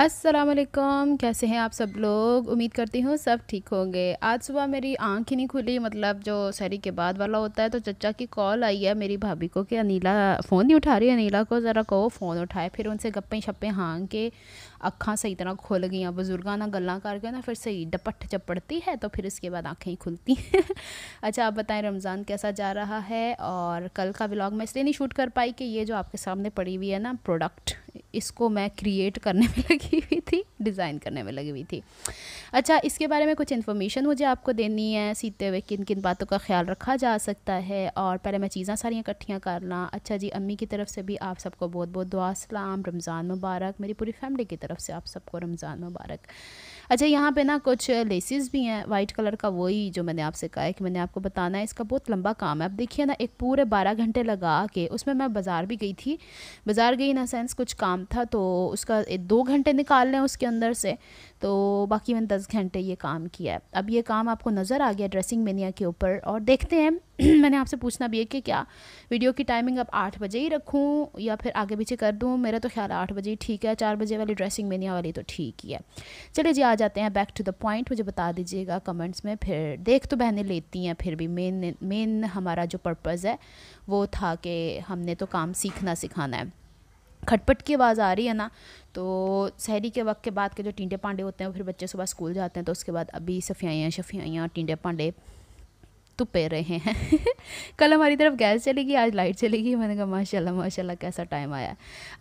असलम कैसे हैं आप सब लोग उम्मीद करती हूँ सब ठीक होंगे आज सुबह मेरी आँख ही नहीं खुली मतलब जो शहरी के बाद वाला होता है तो चचा की कॉल आई है मेरी भाभी को कि अनिला फ़ोन नहीं उठा रही अनिला को ज़रा कहो फ़ोन उठाए फिर उनसे गप्पे छप्पे हाँग के अखा सही तरह खुल गई बुजुर्गा ना गल करके ना फिर सही डपट चपड़ती है तो फिर इसके बाद आँखें ही खुलती हैं अच्छा आप बताएँ रमज़ान कैसा जा रहा है और कल का ब्लॉग मैं इसलिए नहीं शूट कर पाई कि ये जो आपके सामने पड़ी हुई है ना प्रोडक्ट इसको मैं क्रिएट करने में लगी हुई थी डिज़ाइन करने में लगी हुई थी अच्छा इसके बारे में कुछ इन्फॉर्मेशन मुझे आपको देनी है सीते हुए किन किन बातों का ख्याल रखा जा सकता है और पहले मैं चीज़ें सारी इकट्ठियाँ करना अच्छा जी अम्मी की तरफ से भी आप सबको बहुत बहुत दुआ सलाम रमज़ान मुबारक मेरी पूरी फैमिली की तरफ से आप सबको रमज़ान मुबारक अच्छा यहाँ पे ना कुछ लेसिस भी हैं वाइट कलर का वही जो मैंने आपसे कहा है कि मैंने आपको बताना है इसका बहुत लंबा काम है अब देखिए ना एक पूरे बारह घंटे लगा के उसमें मैं बाज़ार भी गई थी बाज़ार गई ना सेंस कुछ काम था तो उसका दो घंटे निकाल लें उसके अंदर से तो बाकी मैंने दस घंटे ये काम किया है अब ये काम आपको नज़र आ गया ड्रेसिंग मेनिया के ऊपर और देखते हैं मैंने आपसे पूछना भी है कि क्या वीडियो की टाइमिंग अब आठ बजे ही रखूँ या फिर आगे पीछे कर दूँ मेरा तो ख्याल आठ बजे ही ठीक है चार बजे वाली ड्रेसिंग मेनिया वाली तो ठीक ही है चले जी आ जाते हैं बैक टू द पॉइंट मुझे बता दीजिएगा कमेंट्स में फिर देख तो बहने लेती हैं फिर भी मेन मेन हमारा जो पर्पज़ है वो था कि हमने तो काम सीखना सिखाना है खटपट की आवाज़ आ रही है ना तो शहरी के वक्त के बाद के जो टींडे पांडे होते हैं फिर बच्चे सुबह स्कूल जाते हैं तो उसके बाद अभी सफियाँ शफियाइयाँ टींडे पांडे तो पे रहे हैं कल हमारी तरफ गैस चलेगी आज लाइट चलेगी मैंने कहा माशाल्लाह माशाल्लाह कैसा टाइम आया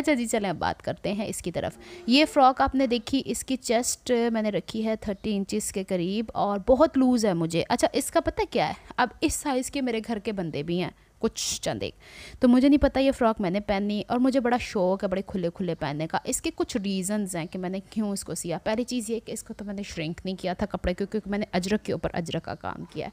अच्छा जी चलें अब बात करते हैं इसकी तरफ ये फ्रॉक आपने देखी इसकी चेस्ट मैंने रखी है थर्टी इंचिस के करीब और बहुत लूज़ है मुझे अच्छा इसका पता क्या है अब इस साइज़ के मेरे घर के बंदे भी हैं कुछ चंद एक तो मुझे नहीं पता ये फ़्रॉक मैंने पहनी और मुझे बड़ा शौक है बड़े खुले खुले पहनने का इसके कुछ रीज़न्स हैं कि मैंने क्यों इसको सिया पहली चीज़ ये कि इसको तो मैंने श्रिंक नहीं किया था कपड़े क्योंकि मैंने अजरक के ऊपर अजरक का काम किया है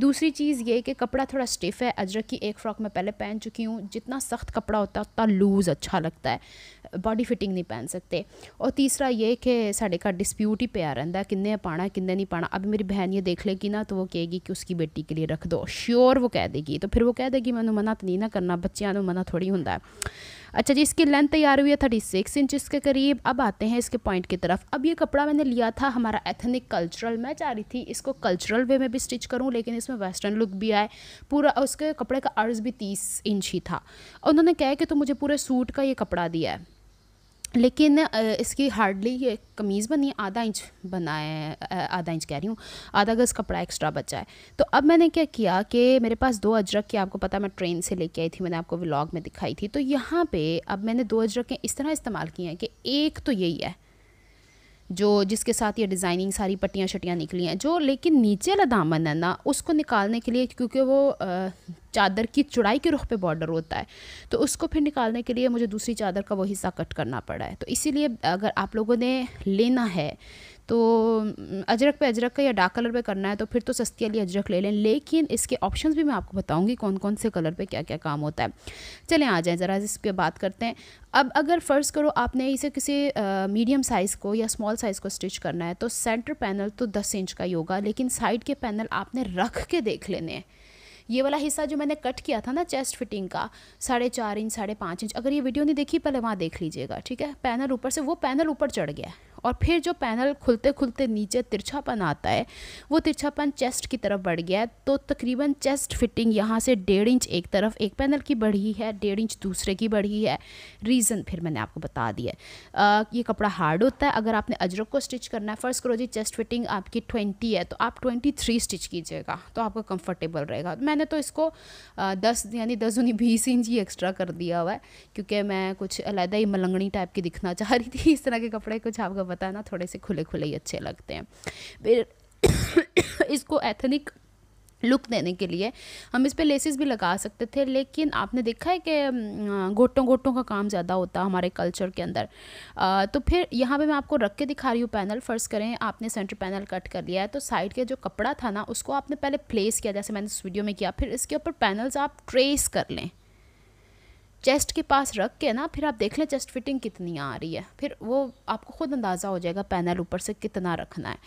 दूसरी चीज़ ये कि कपड़ा थोड़ा स्टिफ है अजरक की एक फ़्रॉक मैं पहले पहन चुकी हूँ जितना सख्त कपड़ा होता है उतना लूज़ अच्छा लगता है बॉडी फिटिंग नहीं पहन सकते और तीसरा ये कि साढ़े घर डिस्प्यूट ही पिया है किन्ने पाना किन्ने नहीं पाना अभी मेरी बहन ये देख लेगी ना तो वो कहेगी कि उसकी बेटी के लिए रख दो श्योर वो कह देगी तो फिर वो कह देगी ਦੱਸਦੇ ਕਿ ਮੈਨੂੰ ਮਨਾ ਤਾਂ ਨਹੀਂ ਨਾ ਕਰਨਾ ਬੱਚਿਆਂ ਨੂੰ मना थोड़ी होता अच्छा जी इसकी लेंथ तैयार हुई है थर्टी सिक्स इंचज़ के करीब अब आते हैं इसके पॉइंट की तरफ अब ये कपड़ा मैंने लिया था हमारा एथनिक कल्चरल मैं चाह रही थी इसको कल्चरल वे में भी स्टिच करूँ लेकिन इसमें वेस्टर्न लुक भी आए पूरा उसके कपड़े का अर्ज भी तीस इंच ही था उन्होंने कहा कि तो मुझे पूरे सूट का ये कपड़ा दिया है लेकिन इसकी हार्डली ये कमीज़ बनी आधा इंच बनाए आधा इंच कह रही हूँ आधा गज़ कपड़ा एक्स्ट्रा बचा है तो अब मैंने क्या किया कि मेरे पास दो अजरक की आपको पता मैं ट्रेन से लेके आई थी मैंने आपको व्लॉग में दिखाई थी तो यहाँ पे अब मैंने दो अजरकें इस तरह इस्तेमाल की हैं कि एक तो यही है जो जिसके साथ ये डिज़ाइनिंग सारी पट्टियाँ शटियाँ निकली हैं जो लेकिन नीचे वाला दामन है ना उसको निकालने के लिए क्योंकि वो चादर की चौड़ाई के रुख पे बॉर्डर होता है तो उसको फिर निकालने के लिए मुझे दूसरी चादर का वो हिस्सा कट करना पड़ा है तो इसीलिए अगर आप लोगों ने लेना है तो अजरक पे अजरक का या डार्क कलर पे करना है तो फिर तो सस्ती वाली अजरक ले लें लेकिन इसके ऑप्शंस भी मैं आपको बताऊंगी कौन कौन से कलर पे क्या क्या काम होता है चलें आ जाएँ ज़रा इस पर बात करते हैं अब अगर फ़र्ज़ करो आपने इसे किसी मीडियम साइज़ को या स्मॉल साइज़ को स्टिच करना है तो सेंटर पैनल तो दस इंच का ही होगा लेकिन साइड के पैनल आपने रख के देख लेने हैं ये वाला हिस्सा जो मैंने कट किया था ना चेस्ट फिटिंग का साढ़े चार इंच साढ़े पाँच इंच अगर ये वीडियो नहीं देखी पहले वहाँ देख लीजिएगा ठीक है पैनल ऊपर से वो पैनल ऊपर चढ़ गया है और फिर जो पैनल खुलते खुलते नीचे तिरछापन आता है वो तिरछापन चेस्ट की तरफ बढ़ गया है तो तकरीबन चेस्ट फिटिंग यहाँ से डेढ़ इंच एक तरफ एक पैनल की बढ़ी है डेढ़ इंच दूसरे की बढ़ी है रीज़न फिर मैंने आपको बता दिया ये कपड़ा हार्ड होता है अगर आपने अजरक को स्टिच करना है फ़र्स्ट करो जी चेस्ट फिटिंग आपकी ट्वेंटी है तो आप ट्वेंटी थ्री स्टिच कीजिएगा तो आपका कम्फर्टेबल रहेगा मैंने तो इसको दस यानी दस उन्नी बीस इंच ही एक्स्ट्रा कर दिया हुआ है क्योंकि मैं कुछ अलहदा ही मलंगनी टाइप की दिखना चाह रही थी इस तरह के कपड़े कुछ आपका पता है ना थोड़े से खुले खुले ही अच्छे लगते हैं फिर इसको एथनिक लुक देने के लिए हम इस पर लेसिस भी लगा सकते थे लेकिन आपने देखा है कि घोटों घोटों का काम ज़्यादा होता है हमारे कल्चर के अंदर आ, तो फिर यहाँ पे मैं आपको रख के दिखा रही हूँ पैनल फ़र्ज़ करें आपने सेंटर पैनल कट कर लिया है तो साइड के जो कपड़ा था ना उसको आपने पहले प्लेस किया जैसे मैंने इस वीडियो में किया फिर इसके ऊपर पैनल्स आप ट्रेस कर लें चेस्ट के पास रख के ना फिर आप देख लें चेस्ट फिटिंग कितनी आ रही है फिर वो आपको ख़ुद अंदाज़ा हो जाएगा पैनल ऊपर से कितना रखना है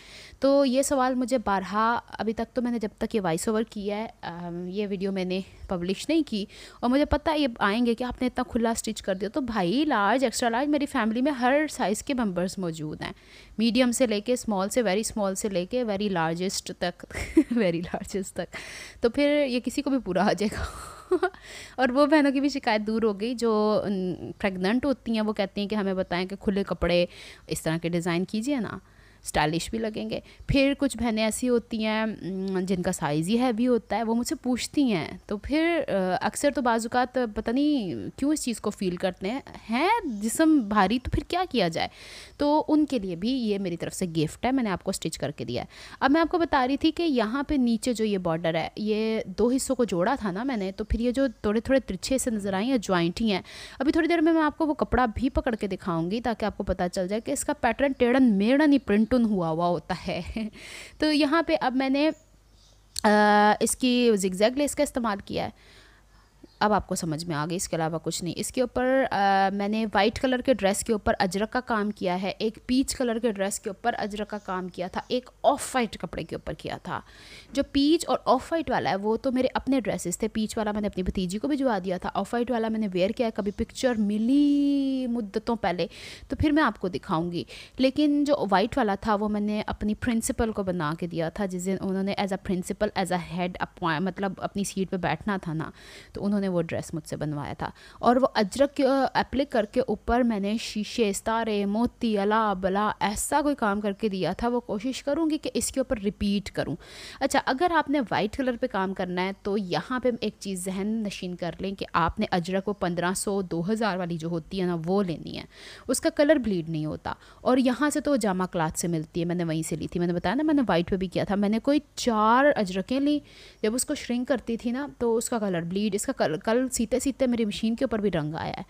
तो ये सवाल मुझे बारहा अभी तक तो मैंने जब तक ये वॉइस ओवर किया है ये वीडियो मैंने पब्लिश नहीं की और मुझे पता है ये आएंगे कि आपने इतना खुला स्टिच कर दिया तो भाई लार्ज एक्स्ट्रा लार्ज मेरी फैमिली में हर साइज़ के मेम्बर्स मौजूद हैं मीडियम से लेके स्मॉल से वेरी स्मॉल से लेके वेरी लार्जेस्ट तक वेरी लार्जेस्ट तक तो फिर ये किसी को भी पूरा आ जाएगा और वो बहनों की भी शिकायत दूर हो गई जो प्रेग्नेंट होती हैं वो कहती हैं कि हमें बताएं कि खुले कपड़े इस तरह के डिज़ाइन कीजिए ना स्टाइलिश भी लगेंगे फिर कुछ बहनें ऐसी होती हैं जिनका साइज़ ही हैवी होता है वो मुझसे पूछती हैं तो फिर अक्सर तो बाज़ात पता नहीं क्यों इस चीज़ को फील करते हैं हैं जिसम भारी तो फिर क्या किया जाए तो उनके लिए भी ये मेरी तरफ से गिफ्ट है मैंने आपको स्टिच करके दिया है अब मैं आपको बता रही थी कि यहाँ पर नीचे जो ये बॉर्डर है ये दो हिस्सों को जोड़ा था ना मैंने तो फिर ये जो थोड़े थोड़े तिरछे से नज़र आई या ज्वाइंट ही हैं अभी थोड़ी देर में मैं आपको वो कपड़ा भी पकड़ के दिखाऊंगी ताकि आपको पता चल जाए कि इसका पैटर्न टेढ़न मेढ़न ही प्रिंट कार्टून हुआ हुआ होता है तो यहाँ पे अब मैंने आ, इसकी जिगजैग लेस का इस्तेमाल किया है अब आपको समझ में आ गई इसके अलावा कुछ नहीं इसके ऊपर मैंने वाइट कलर के ड्रेस के ऊपर अजरक का काम किया है एक पीच कलर के ड्रेस के ऊपर अजरक का काम किया था एक ऑफ वाइट कपड़े के ऊपर किया था जो पीच और ऑफ वाइट वाला है वो तो मेरे अपने ड्रेसेस थे पीच वाला मैंने अपनी भतीजी को भिजवा दिया था ऑफ वाइट वाला मैंने वेयर किया कभी पिक्चर मिली मुद्दतों पहले तो फिर मैं आपको दिखाऊँगी लेकिन जो वाइट वाला था वो मैंने अपनी प्रिंसिपल को बना के दिया था जिस दिन उन्होंने as a principal as a head मतलब अपनी सीट पर बैठना था ना तो उन्होंने ने वो ड्रेस मुझसे बनवाया था और वो अजरक अप्लिक करके ऊपर मैंने शीशे सितारे मोती अला बला ऐसा कोई काम करके दिया था वो कोशिश करूँगी कि इसके ऊपर रिपीट करूँ अच्छा अगर आपने वाइट कलर पर काम करना है तो यहाँ पर एक चीज़ जहन नशीन कर लें कि आपने अजरक वो पंद्रह सौ दो हज़ार वाली जो होती है ना वो लेनी है उसका कलर ब्लीड नहीं होता और यहाँ से तो जामा क्लाथ से मिलती है मैंने वहीं से ली थी मैंने बताया ना मैंने वाइट पे भी किया था मैंने कोई चार अजरकें ली जब उसको श्रिंक करती थी ना तो उसका कलर ब्लीड इसका कल कल सीते सीते मेरी मशीन के ऊपर भी रंग आया है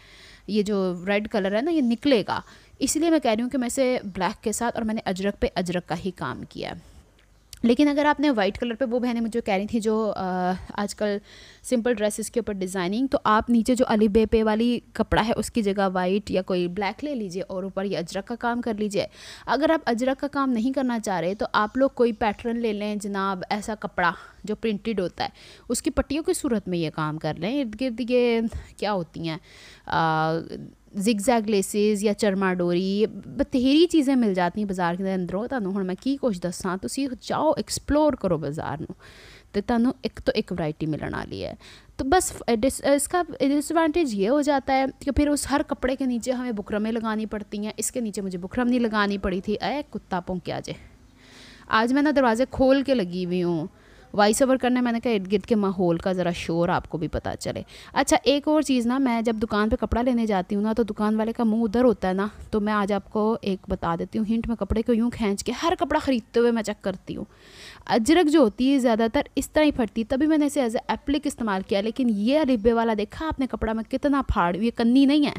ये जो रेड कलर है ना ये निकलेगा इसलिए मैं कह रही हूँ कि मैं इसे ब्लैक के साथ और मैंने अजरक पे अजरक का ही काम किया है लेकिन अगर आपने वाइट कलर पे वो बहने मुझे कह रही थी जो आजकल सिंपल ड्रेसेस के ऊपर डिज़ाइनिंग तो आप नीचे जो अली बे पे वाली कपड़ा है उसकी जगह वाइट या कोई ब्लैक ले लीजिए और ऊपर ये अजरक का काम कर लीजिए अगर आप अजरक का काम नहीं करना चाह रहे तो आप लोग कोई पैटर्न ले लें जनाब ऐसा कपड़ा जो प्रिंटेड होता है उसकी पट्टियों की सूरत में ये काम कर लें इर्द गिर्द ये क्या होती हैं ਜ਼ਿਗਜ਼ੈਗ ਲੇਸਿਸ ਜਾਂ ਚਰਮਾ ਡੋਰੀ ਬਥੇਰੀ ਚੀਜ਼ਾਂ ਮਿਲ ਜਾਂਦੀਆਂ ਬਾਜ਼ਾਰ ਦੇ ਅੰਦਰੋਂ ਤੁਹਾਨੂੰ ਹੁਣ ਮੈਂ ਕੀ ਕੁਝ ਦੱਸਾਂ ਤੁਸੀਂ ਜਾਓ ਐਕਸਪਲੋਰ ਕਰੋ ਬਾਜ਼ਾਰ ਨੂੰ तो तू एक तो एक वैरायटी मिलने वाली है तो बस डिस इसका डिसएडवांटेज ये हो जाता है कि फिर उस हर कपड़े के नीचे हमें बुकरमें लगानी पड़ती हैं इसके नीचे मुझे बुकरम नहीं लगानी पड़ी थी अय कुत्ता पोंक्या जे आज मैं ना दरवाज़े खोल के लगी हुई हूँ वॉइस ओवर करने मैंने कहा इर्द गिर्द के माहौल का ज़रा शोर आपको भी पता चले अच्छा एक और चीज़ ना मैं जब दुकान पर कपड़ा लेने जाती हूँ ना तो दुकान वाले का मुँह उधर होता है ना तो मैं आज आपको एक बता देती हूँ हिंट में कपड़े को यूँ खींच के हर कपड़ा ख़रीदते हुए मैं चेक करती हूँ अजरक जो होती है ज़्यादातर इस तरह ही फटती है तभी मैंने इसे एज एप्लिक इस्तेमाल किया लेकिन ये रिब्बे वाला देखा आपने कपड़ा में कितना फाड़ ये कन्नी नहीं है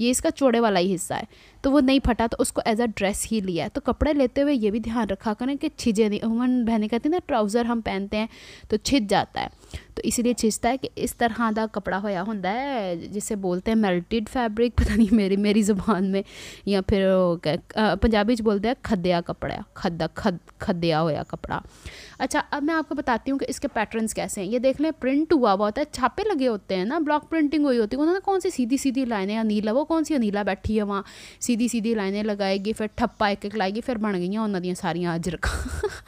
ये इसका चौड़े वाला ही हिस्सा है तो वो नहीं फटा तो उसको एज अ ड्रेस ही लिया है तो कपड़े लेते हुए ये भी ध्यान रखा करें कि छिजे नहीं अमूमन बहने कहती ना ट्राउज़र हम पहनते हैं तो छिज जाता है तो इसीलिए छिंचता है कि इस तरह का कपड़ा होया हों जिसे बोलते हैं मेल्टिड फैब्रिक पता नहीं मेरी मेरी जबान में या फिर पंजाबी बोलते हैं खद्या कपड़ा खद्दा खद खद्या होया कपड़ा अच्छा अब मैं आपको बताती हूँ कि इसके पैटर्न्स कैसे हैं ये देख लें प्रिंट हुआ हुआ होता है छापे लगे होते हैं ना ब्लॉक प्रिंटिंग हुई होती है उन्होंने कौन सी सीधी सीधी लाइनें अनिला वो कौन सी नीला बैठी है वहाँ सीधी सीधी लाइनें लगाएगी फिर ठप्पा एक एक लाएगी फिर बन गई उन्होंने सारिया अजरक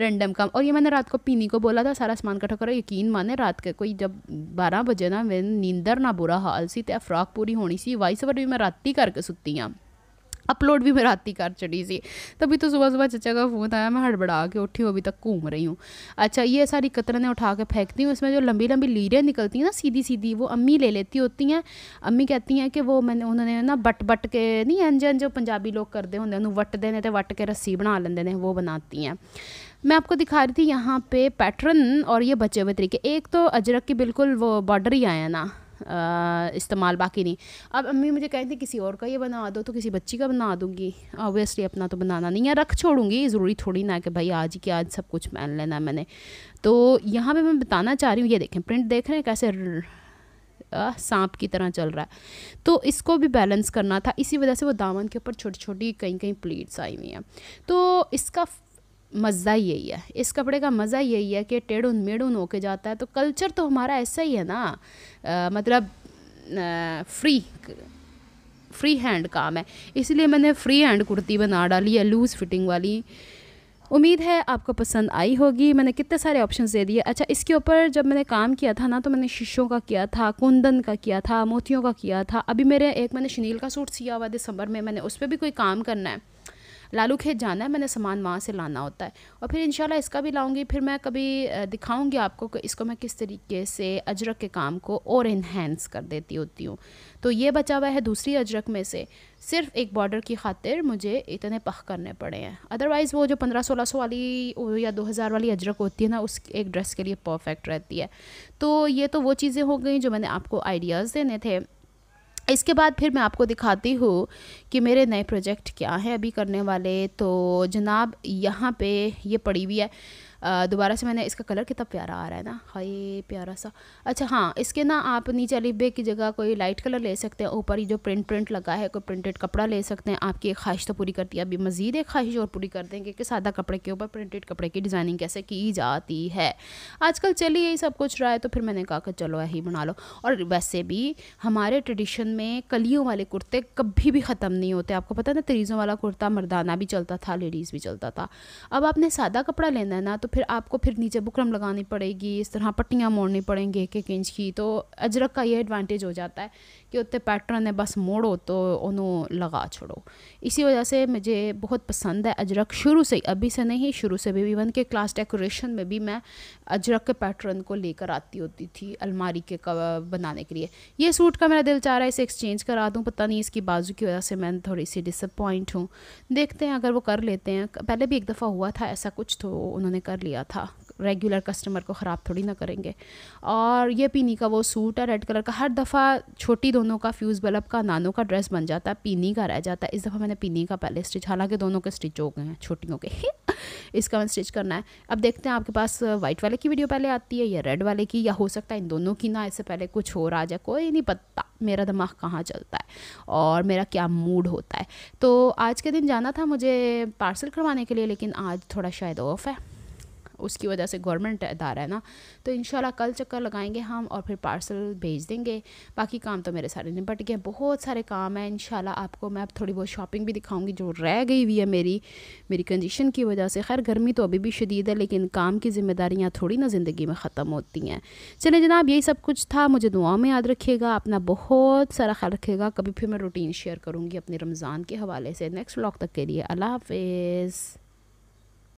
रेंडम काम और ये मैंने रात को पीनी को बोला था सारा सामान इकट्ठा करो यकीन माने रात के कोई जब बारह बजे ना मेरी नींदर ना बुरा हाल सी तो फ्राक पूरी होनी सी वाइस ओवर भी मैं रात ही करके सुती हाँ अपलोड भी मैं रात ही कर चढ़ी सी तभी तो सुबह सुबह चचा का फ़ोन आया मैं हड़बड़ा के उठी हूँ अभी तक घूम रही हूँ अच्छा ये सारी कतरने उठा के फेंकती हूँ इसमें जो लंबी लंबी लीरें निकलती हैं ना सीधी सीधी वो अम्मी ले लेती होती हैं अम्मी कहती हैं कि वो मैंने उन्होंने ना बट बट के नहीं इंज जो पंजाबी लोग करते होंगे उन्होंने वटते हैं तो वट के रस्सी बना लेंगे वो बनाती हैं मैं आपको दिखा रही थी यहाँ पे पैटर्न और ये बचे हुए तरीके एक तो अजरक की बिल्कुल वो बॉर्डर ही आया ना इस्तेमाल बाकी नहीं अब अम्मी मुझे कहती किसी और का ये बना दो तो किसी बच्ची का बना दूँगी ऑब्वियसली अपना तो बनाना नहीं है रख छोड़ूंगी ज़रूरी थोड़ी ना कि भाई आज की आज सब कुछ पहन लेना मैंने तो यहाँ पे मैं बताना चाह रही हूँ ये देखें प्रिंट देख रहे हैं कैसे सांप की तरह चल रहा है तो इसको भी बैलेंस करना था इसी वजह से वो दामन के ऊपर छोटी छोटी कहीं कहीं प्लेट्स आई हुई हैं तो इसका मज़ा ही यही है इस कपड़े का मज़ा यही है कि टेढ़ुन मेढ़ुन होके जाता है तो कल्चर तो हमारा ऐसा ही है ना आ, मतलब फ्री फ्री हैंड काम है इसलिए मैंने फ्री हैंड कुर्ती बना डाली है लूज़ फिटिंग वाली उम्मीद है आपको पसंद आई होगी मैंने कितने सारे ऑप्शन दे दिए अच्छा इसके ऊपर जब मैंने काम किया था ना तो मैंने शीशों का किया था कुंदन का किया था मोतियों का किया था अभी मेरे एक मैंने शनील का सूट सिया हुआ दिसंबर में मैंने उस पर भी कोई काम करना है लालू खेत जाना है मैंने सामान वहाँ से लाना होता है और फिर इन इसका भी लाऊंगी फिर मैं कभी दिखाऊंगी आपको कि इसको मैं किस तरीके से अजरक के काम को और इन्हेंस कर देती होती हूँ तो ये बचा हुआ है दूसरी अजरक में से सिर्फ एक बॉर्डर की खातिर मुझे इतने पख करने पड़े हैं अदरवाइज़ वो जो पंद्रह सोलह सौ वाली या दो हज़ार वाली अजरक होती है ना उस एक ड्रेस के लिए परफेक्ट रहती है तो ये तो वो चीज़ें हो गई जो मैंने आपको आइडियाज़ देने थे इसके बाद फिर मैं आपको दिखाती हूँ कि मेरे नए प्रोजेक्ट क्या हैं अभी करने वाले तो जनाब यहाँ पे ये पड़ी हुई है दोबारा से मैंने इसका कलर कितना प्यारा आ रहा है ना हाई प्यारा सा अच्छा हाँ इसके ना आप नीचे अलिबे की जगह कोई लाइट कलर ले सकते हैं ऊपर ही जो प्रिंट प्रिंट लगा है कोई प्रिंटेड कपड़ा ले सकते हैं आपकी एक ख्वाहिश तो पूरी करती है अभी मज़ीद एक ख्वाहिश और पूरी कर देंगे कि सादा कपड़े के ऊपर प्रिंटेड कपड़े की डिज़ाइनिंग कैसे की जाती है आजकल चली यही सब कुछ रहा है तो फिर मैंने कहा कि चलो यही बना लो और वैसे भी हमारे ट्रेडिशन में कलियों वाले कुर्ते कभी भी ख़त्म नहीं होते आपको पता ना तरीज़ों वाला कुर्ता मर्दाना भी चलता था लेडीज़ भी चलता था अब आपने सादा कपड़ा लेना है ना तो तो फिर आपको फिर नीचे बुकरम लगानी पड़ेगी इस तरह पट्टियाँ मोड़नी पड़ेंगी एक एक इंच की तो अजरक का ये एडवांटेज हो जाता है कि उत्ते पैटर्न है बस मोड़ो तो उन्होंने लगा छोड़ो इसी वजह से मुझे बहुत पसंद है अजरक शुरू से अभी से नहीं शुरू से भी इवन के क्लास डेकोरेशन में भी मैं अजरक के पैटर्न को लेकर आती होती थी अलमारी के बनाने के लिए ये सूट का मेरा दिल चाह रहा है इसे एक्सचेंज करा दूँ पता नहीं इसकी बाजू की वजह से मैं थोड़ी सी डिसअपॉइंट हूँ देखते हैं अगर वो कर लेते हैं पहले भी एक दफ़ा हुआ था ऐसा कुछ तो उन्होंने कर लिया था रेगुलर कस्टमर को ख़राब थोड़ी ना करेंगे और ये पीनी का वो सूट है रेड कलर का हर दफ़ा छोटी दोनों का फ्यूज़ बल्ब का नानों का ड्रेस बन जाता है पीनी का रह जाता है इस दफ़ा मैंने पीनी का पहले स्टिच हालांकि दोनों के स्टिच हो गए हैं छोटियों के इसका मैं स्टिच करना है अब देखते हैं आपके पास वाइट वाले की वीडियो पहले आती है या रेड वाले की या हो सकता है इन दोनों की ना इससे पहले कुछ और आ जाए कोई नहीं पता मेरा दिमाग कहाँ चलता है और मेरा क्या मूड होता है तो आज के दिन जाना था मुझे पार्सल करवाने के लिए लेकिन आज थोड़ा शायद ऑफ है उसकी वजह से गवर्नमेंट अदारा है ना तो इन कल चक्कर लगाएंगे हम और फिर पार्सल भेज देंगे बाकी काम तो मेरे सारे निपट गए बहुत सारे काम हैं इन आपको मैं अब थोड़ी बहुत शॉपिंग भी दिखाऊँगी जो रह गई हुई है मेरी मेरी कंडीशन की वजह से खैर गर्मी तो अभी भी शदीद है लेकिन काम की जिम्मेदारियाँ थोड़ी ना ज़िंदगी में ख़त्म होती हैं चले जनाब यही सब कुछ था मुझे दुआओं में याद रखिएगा अपना बहुत सारा ख्याल रखिएगा कभी फिर मैं रूटीन शेयर करूँगी अपने रमज़ान के हवाले से नेक्स्ट ब्लॉग तक के लिए अल्लाह हाफिज़